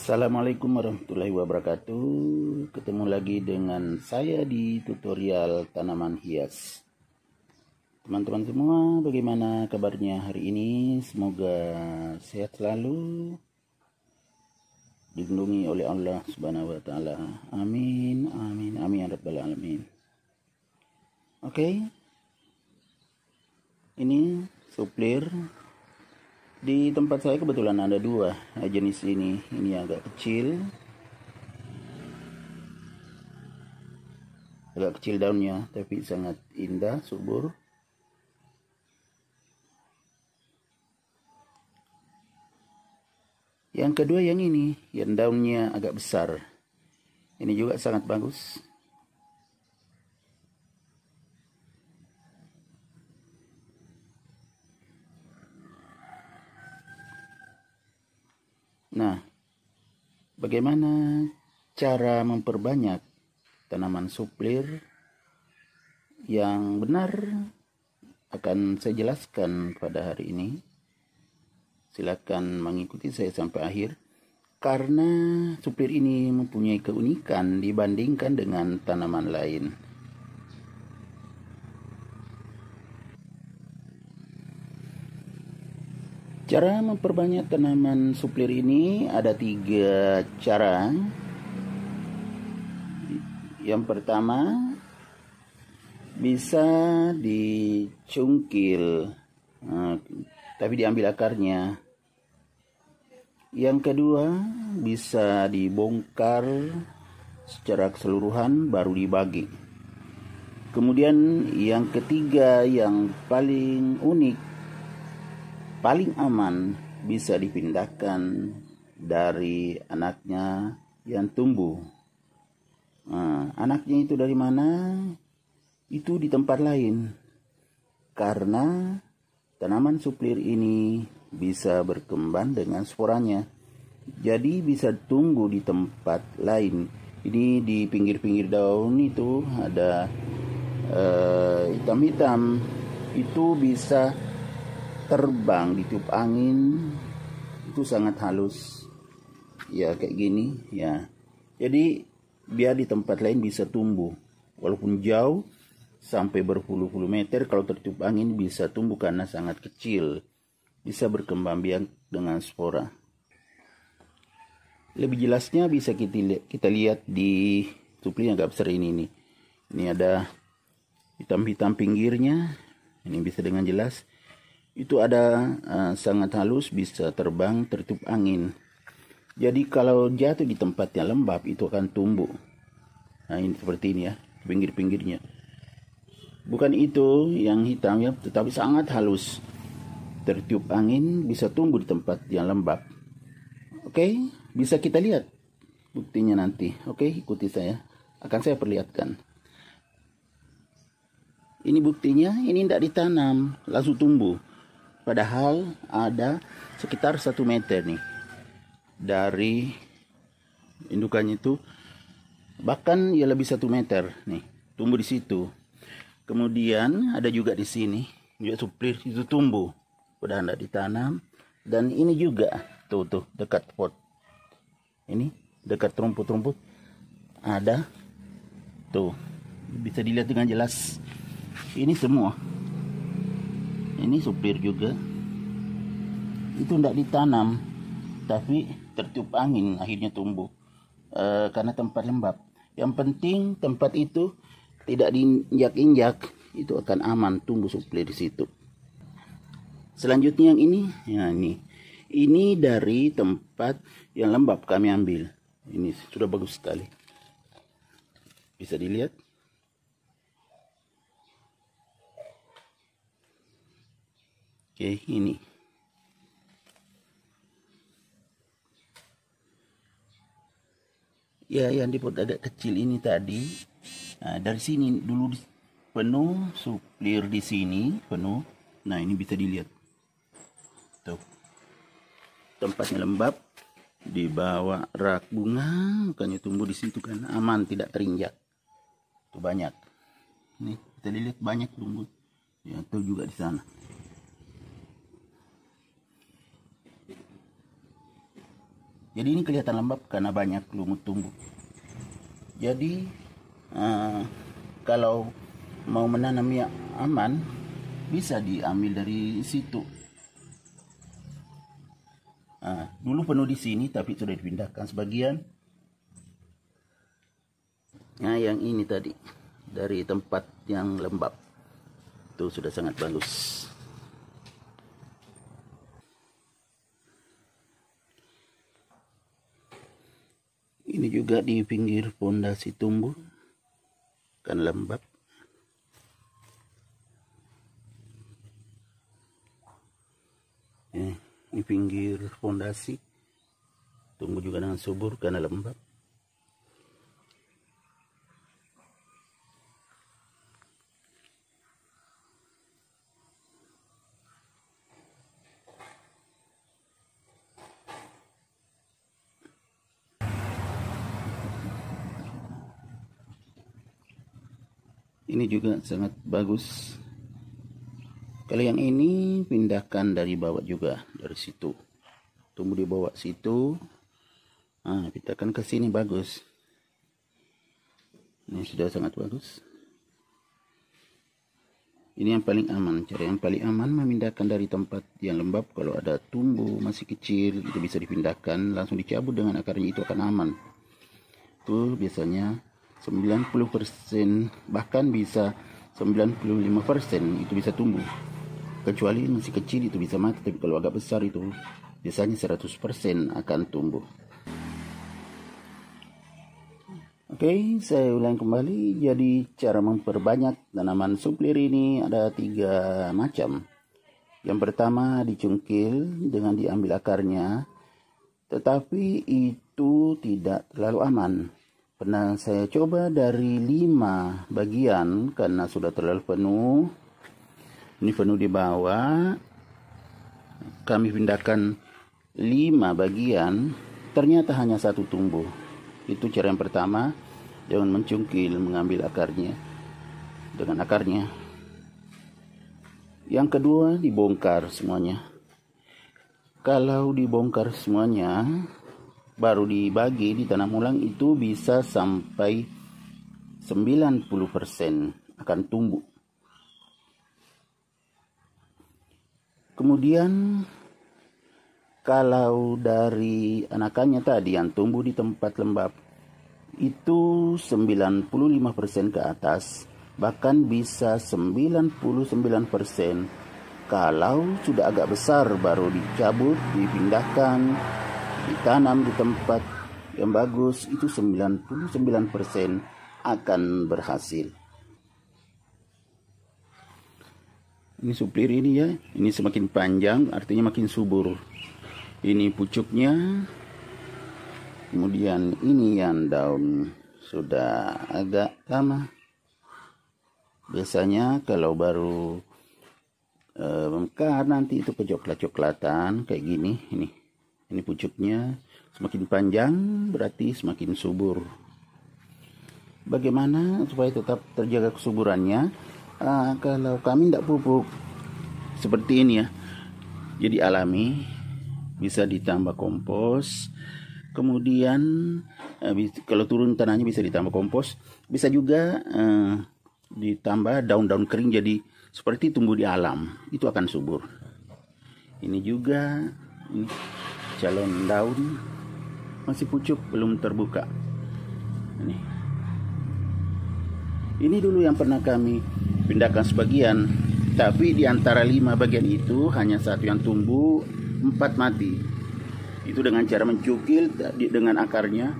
Assalamualaikum warahmatullahi wabarakatuh Ketemu lagi dengan saya di tutorial tanaman hias Teman-teman semua bagaimana kabarnya hari ini Semoga sehat selalu Dilindungi oleh Allah subhanahu wa ta'ala Amin, amin, amin, ya rabbal alamin Oke okay. Ini suplir di tempat saya kebetulan ada dua jenis ini. Ini agak kecil. Agak kecil daunnya, tapi sangat indah, subur. Yang kedua yang ini, yang daunnya agak besar. Ini juga sangat bagus. Nah, bagaimana cara memperbanyak tanaman suplir yang benar akan saya jelaskan pada hari ini. Silakan mengikuti saya sampai akhir. Karena suplir ini mempunyai keunikan dibandingkan dengan tanaman lain. Cara memperbanyak tanaman suplir ini ada tiga cara. Yang pertama bisa dicungkil, nah, tapi diambil akarnya. Yang kedua bisa dibongkar secara keseluruhan baru dibagi. Kemudian yang ketiga yang paling unik paling aman bisa dipindahkan dari anaknya yang tumbuh. Nah, anaknya itu dari mana? Itu di tempat lain. Karena tanaman suplir ini bisa berkembang dengan sporanya. Jadi bisa tunggu di tempat lain. Ini di pinggir-pinggir daun itu ada eh, hitam-hitam. Uh, hitam -hitam. itu bisa terbang di tiup angin itu sangat halus ya kayak gini ya jadi biar di tempat lain bisa tumbuh walaupun jauh sampai berpuluh-puluh meter kalau tertiup angin bisa tumbuh karena sangat kecil bisa berkembang biak dengan spora lebih jelasnya bisa kita lihat, kita lihat di supli yang agak besar ini nih ini ada hitam-hitam pinggirnya ini bisa dengan jelas itu ada uh, sangat halus bisa terbang tertutup angin jadi kalau jatuh di tempat yang lembab itu akan tumbuh nah ini seperti ini ya pinggir-pinggirnya bukan itu yang hitam ya tetapi sangat halus tertiup angin bisa tumbuh di tempat yang lembab oke okay? bisa kita lihat buktinya nanti oke okay? ikuti saya akan saya perlihatkan ini buktinya ini tidak ditanam langsung tumbuh padahal ada sekitar satu meter nih dari indukannya itu bahkan ya lebih satu meter nih tumbuh di situ kemudian ada juga di sini juga suplir itu tumbuh udah tidak ditanam dan ini juga tuh tuh dekat pot ini dekat rumput-rumput ada tuh bisa dilihat dengan jelas ini semua ini supir juga itu tidak ditanam tapi tertiup angin akhirnya tumbuh e, karena tempat lembab yang penting tempat itu tidak diinjak-injak itu akan aman tumbuh suplir di situ selanjutnya yang ini ya ini ini dari tempat yang lembab kami ambil ini sudah bagus sekali bisa dilihat Oke ini ya yang dipot agak kecil ini tadi nah, dari sini dulu penuh suplir di sini penuh nah ini bisa dilihat tuh tempatnya lembab di bawah rak bunga bukannya tumbuh di situ kan aman tidak terinjak tuh banyak ini kita lihat banyak tumbuh ya tuh juga di sana jadi ini kelihatan lembab karena banyak lumut tumbuh jadi uh, kalau mau menanamnya aman bisa diambil dari situ uh, dulu penuh di sini tapi sudah dipindahkan sebagian nah yang ini tadi dari tempat yang lembab itu sudah sangat bagus ini juga di pinggir fondasi tumbuh kan lembab ini eh, pinggir fondasi tumbuh juga dengan subur karena lembab ini juga sangat bagus kalau yang ini pindahkan dari bawah juga dari situ tumbuh di bawah situ nah, pindahkan ke sini bagus ini sudah sangat bagus ini yang paling aman cara yang paling aman memindahkan dari tempat yang lembab kalau ada tumbuh masih kecil itu bisa dipindahkan langsung dicabut dengan akarnya itu akan aman itu biasanya 90% bahkan bisa 95% itu bisa tumbuh kecuali masih kecil itu bisa mati tapi kalau agak besar itu biasanya 100% akan tumbuh Oke, okay, saya ulang kembali. Jadi cara memperbanyak tanaman suplir ini ada tiga macam. Yang pertama dicungkil dengan diambil akarnya, tetapi itu tidak terlalu aman Pernah saya coba dari lima bagian karena sudah terlalu penuh. Ini penuh di bawah. Kami pindahkan lima bagian. Ternyata hanya satu tumbuh. Itu cara yang pertama. Jangan mencungkil mengambil akarnya. Dengan akarnya. Yang kedua dibongkar semuanya. Kalau dibongkar semuanya, baru dibagi di ditanam ulang itu bisa sampai 90% akan tumbuh. Kemudian kalau dari anakannya tadi yang tumbuh di tempat lembab itu 95% ke atas bahkan bisa 99% kalau sudah agak besar baru dicabut, dipindahkan ditanam di tempat yang bagus itu 99% akan berhasil. Ini suplir ini ya, ini semakin panjang artinya makin subur. Ini pucuknya. Kemudian ini yang daun sudah agak lama. Biasanya kalau baru eh, mekar nanti itu kecoklat-coklatan kayak gini, ini ini pucuknya semakin panjang berarti semakin subur bagaimana supaya tetap terjaga kesuburannya uh, kalau kami tidak pupuk seperti ini ya jadi alami bisa ditambah kompos kemudian eh, kalau turun tanahnya bisa ditambah kompos bisa juga uh, ditambah daun-daun kering jadi seperti tumbuh di alam itu akan subur ini juga ini calon daun masih pucuk belum terbuka ini ini dulu yang pernah kami pindahkan sebagian tapi di antara lima bagian itu hanya satu yang tumbuh empat mati itu dengan cara mencukil dengan akarnya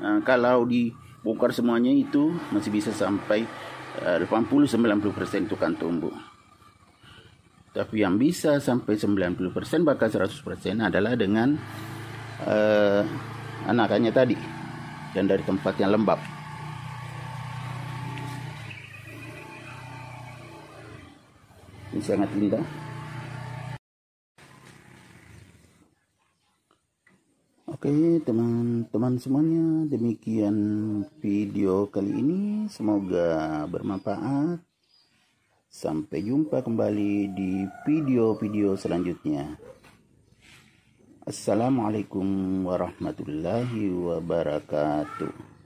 nah, kalau dibongkar semuanya itu masih bisa sampai 80-90% eh, itu kan tumbuh tapi yang bisa sampai 90% bahkan 100% adalah dengan uh, anakannya tadi dan dari tempat yang lembab. Ini sangat indah. Oke teman-teman semuanya demikian video kali ini semoga bermanfaat Sampai jumpa kembali di video-video selanjutnya. Assalamualaikum warahmatullahi wabarakatuh.